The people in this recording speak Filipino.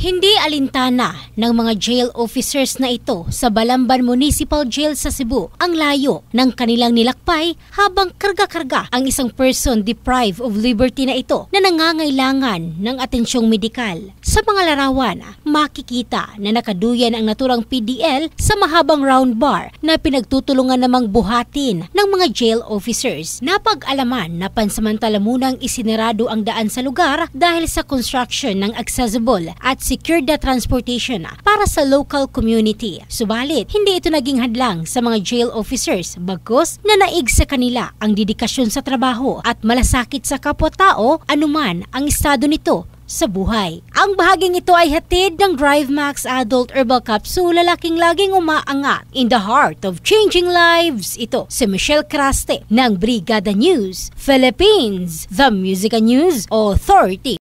Hindi alintana ng mga jail officers na ito sa Balamban Municipal Jail sa Cebu ang layo ng kanilang nilakbay habang karga-karga ang isang person deprived of liberty na ito na nangangailangan ng atensyong medikal. Sa mga larawan, makikita na nakaduyan ang naturang PDL sa mahabang round bar na pinagtutulungan namang buhatin ng mga jail officers. Napag-alaman na pansamantala munang isinarado ang daan sa lugar dahil sa construction ng accessible at secure the transportation para sa local community. Subalit, hindi ito naging hadlang sa mga jail officers bagkus na naig sa kanila ang dedikasyon sa trabaho at malasakit sa kapwa-tao anuman ang estado nito sa buhay. Ang bahaging ito ay hatid ng DriveMax Adult Herbal Capsule lalaking laging umaangat in the heart of changing lives. Ito si Michelle Craste ng Brigada News, Philippines, The Music News Authority.